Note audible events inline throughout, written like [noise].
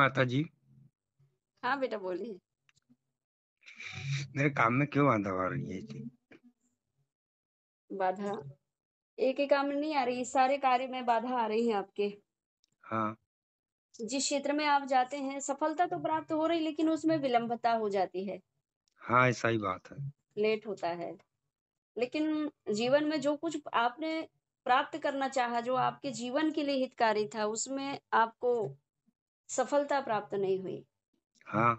माता जी हाँ बेटा बोलिए मेरे काम में क्यों बाधा आ रही है जी बाधा एक ही काम नहीं आ रही सारे कार्य में बाधा आ रही है आपके हाँ जिस क्षेत्र में आप जाते हैं सफलता तो प्राप्त हो रही लेकिन उसमें विलंबता हो जाती है हाँ ऐसा ही बात है लेट होता है लेकिन जीवन में जो कुछ आपने प्राप्त करना चाहा जो आपके जीवन के लिए हितकारी था उसमें आपको सफलता प्राप्त नहीं हुई हाँ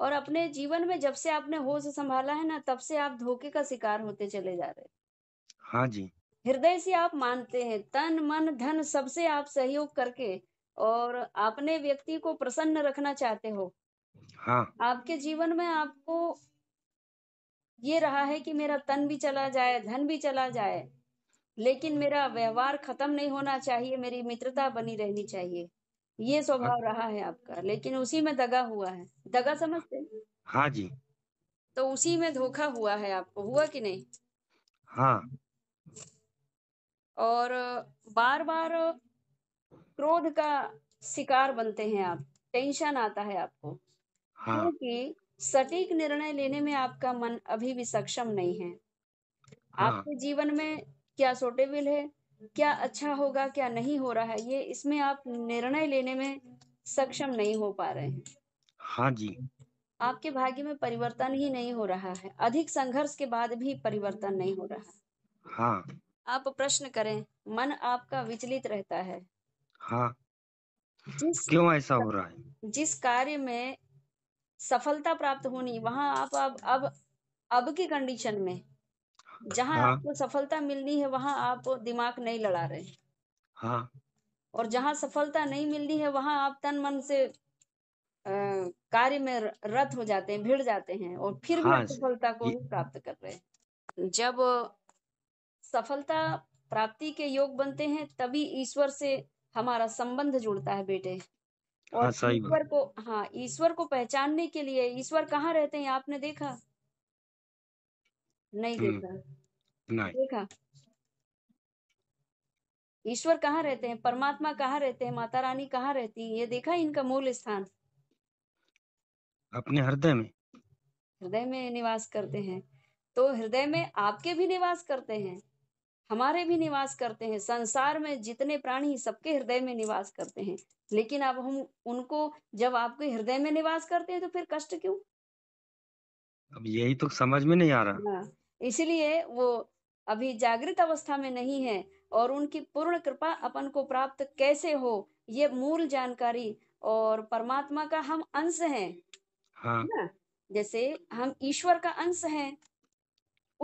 और अपने जीवन में जब से आपने होश संभाला है ना तब से आप धोखे का शिकार होते चले जा रहे हाँ जी हृदय से आप मानते हैं तन मन धन सबसे आप सहयोग करके और आपने व्यक्ति को प्रसन्न रखना चाहते हो हाँ आपके जीवन में आपको ये रहा है कि मेरा तन भी चला जाए धन भी चला जाए लेकिन मेरा व्यवहार खत्म नहीं होना चाहिए मेरी मित्रता बनी रहनी चाहिए ये स्वभाव रहा है आपका लेकिन उसी में दगा हुआ है दगा समझते हैं हाँ जी तो उसी में धोखा हुआ है आपको हुआ कि नहीं हाँ और बार बार क्रोध का शिकार बनते हैं आप टेंशन आता है आपको हाँ। क्योंकि सटीक निर्णय लेने में आपका मन अभी भी सक्षम नहीं है हाँ। आपके जीवन में क्या सोटेबिल है क्या अच्छा होगा क्या नहीं हो रहा है ये इसमें आप निर्णय लेने में सक्षम नहीं हो पा रहे हैं हाँ जी आपके भाग्य में परिवर्तन ही नहीं हो रहा है अधिक संघर्ष के बाद भी परिवर्तन नहीं हो रहा है हाँ आप प्रश्न करें मन आपका विचलित रहता है हाँ जिस क्यों ऐसा हो रहा है जिस कार्य में सफलता प्राप्त होनी वहां आप अब अब अब की कंडीशन में जहाँ हाँ। आपको सफलता मिलनी है वहाँ आप दिमाग नहीं लड़ा रहे हाँ और जहाँ सफलता नहीं मिलनी है वहाँ आप तन मन से कार्य में रत हो जाते हैं भिड़ जाते हैं और फिर भी हाँ। सफलता को ही प्राप्त कर रहे हैं जब सफलता प्राप्ति के योग बनते हैं तभी ईश्वर से हमारा संबंध जुड़ता है बेटे हाँ, और ईश्वर को हाँ ईश्वर को पहचानने के लिए ईश्वर कहाँ रहते हैं आपने देखा नहीं हम्म, देखा देखा ईश्वर कहाँ रहते हैं परमात्मा कहाँ रहते हैं माता रानी कहाँ रहती है ये देखा इनका मूल स्थान अपने हृदय में हृदय में निवास करते हैं तो हृदय में आपके भी निवास करते हैं हमारे भी निवास करते हैं संसार में जितने प्राणी सबके हृदय में निवास करते हैं लेकिन अब हम उनको जब आपके हृदय में निवास करते हैं तो फिर कष्ट क्यों अब यही तो समझ में नहीं आ रहा हाँ। इसलिए वो अभी जागृत अवस्था में नहीं है और उनकी पूर्ण कृपा अपन को प्राप्त कैसे हो ये मूल जानकारी और परमात्मा का हम अंश हाँ। है हाँ। जैसे हम ईश्वर का अंश है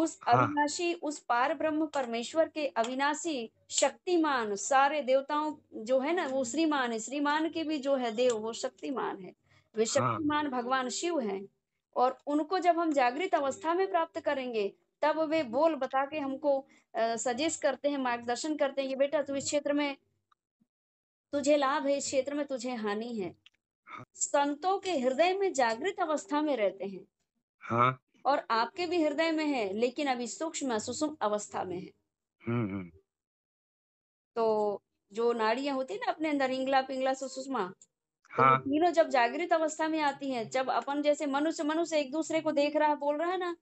उस हाँ। उस पार ब्रह्म परमेश्वर के अविनाशी शक्तिमान सारे देवताओं जो है ना वो श्रीमान है श्रीमान के भी जो है देव वो शक्तिमान है वे हाँ। शक्तिमान हाँ। भगवान शिव हैं और उनको जब हम जागृत अवस्था में प्राप्त करेंगे तब वे बोल बता के हमको सजेस्ट करते हैं मार्गदर्शन करते हैं कि बेटा तू इस क्षेत्र में तुझे लाभ है इस क्षेत्र में तुझे हानि है हाँ। संतों के हृदय में जागृत अवस्था में रहते हैं हाँ। और आपके भी हृदय में है लेकिन अभी सूक्ष्म सुसुम अवस्था में है हम्म, हम्म। तो जो नाड़ियां होती है ना अपने अंदर इंगला पिंगला तो हाँ। तीनों हाँ। तो जब जागृत अवस्था में आती हैं जब अपन जैसे मनुष्य मनुष्य एक दूसरे को देख रहा है बोल रहा है ना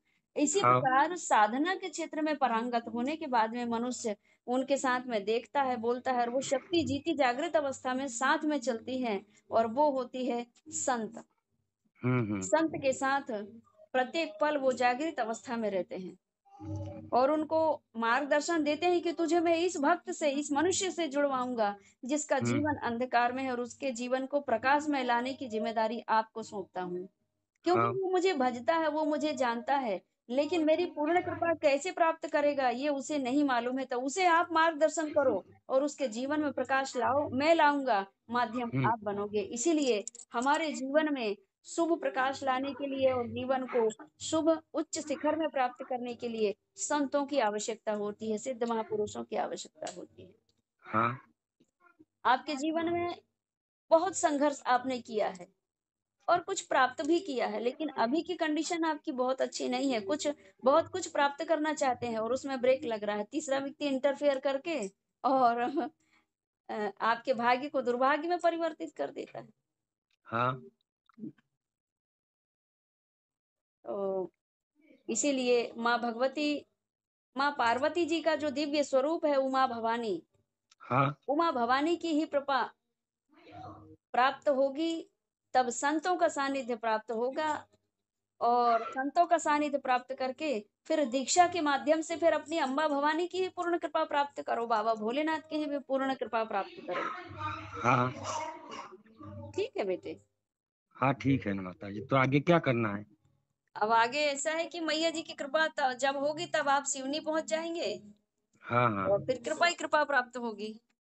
इसी हाँ। प्रकार साधना के क्षेत्र में परांगत होने के बाद में मनुष्य उनके साथ में देखता है बोलता है और वो शक्ति जीती जागृत अवस्था में साथ में चलती है और वो होती है संत हम्म, हम्म। संत के साथ प्रत्येक पल वो जागृत अवस्था में रहते हैं और उनको मार्गदर्शन देते हैं कि तुझे मैं इस भक्त से इस मनुष्य से जुड़वाऊंगा जिसका हम्म। जीवन अंधकार में है और उसके जीवन को प्रकाश में लाने की जिम्मेदारी आपको सौंपता हूँ क्योंकि हाँ। वो मुझे भजता है वो मुझे जानता है लेकिन मेरी पूर्ण कृपा कैसे प्राप्त करेगा ये उसे नहीं मालूम है तो उसे आप मार्गदर्शन करो और उसके जीवन में प्रकाश लाओ मैं लाऊंगा माध्यम हम्म। आप बनोगे इसीलिए हमारे जीवन में शुभ प्रकाश लाने के लिए और जीवन को शुभ उच्च शिखर में प्राप्त करने के लिए संतों की आवश्यकता होती है सिद्ध महापुरुषों की आवश्यकता होती है हाँ। आपके जीवन में बहुत संघर्ष आपने किया है और कुछ प्राप्त भी किया है लेकिन अभी की कंडीशन आपकी बहुत अच्छी नहीं है कुछ बहुत कुछ प्राप्त करना चाहते हैं और उसमें ब्रेक लग रहा है तीसरा व्यक्ति इंटरफेयर करके और [laughs] आपके भाग्य को दुर्भाग्य में परिवर्तित कर देता है हाँ तो इसीलिए माँ भगवती माँ पार्वती जी का जो दिव्य स्वरूप है उमा भवानी हाँ उमा भवानी की ही कृपा प्राप्त होगी तब संतों का सानिध्य प्राप्त होगा और संतों का सानिध्य प्राप्त करके फिर दीक्षा के माध्यम से फिर अपनी अम्बा भवानी की पूर्ण कृपा प्राप्त करो बाबा भोलेनाथ की भी पूर्ण कृपा प्राप्त करो हाँ, हाँ। ठीक है बेटे हाँ ठीक है ना माता जी तो आगे क्या करना है अब आगे ऐसा है कि मैया जी की कृपा जब होगी तब आप सिवनी पहुंच जाएंगे हाँ हाँ और फिर कृपा ही कृपा प्राप्त होगी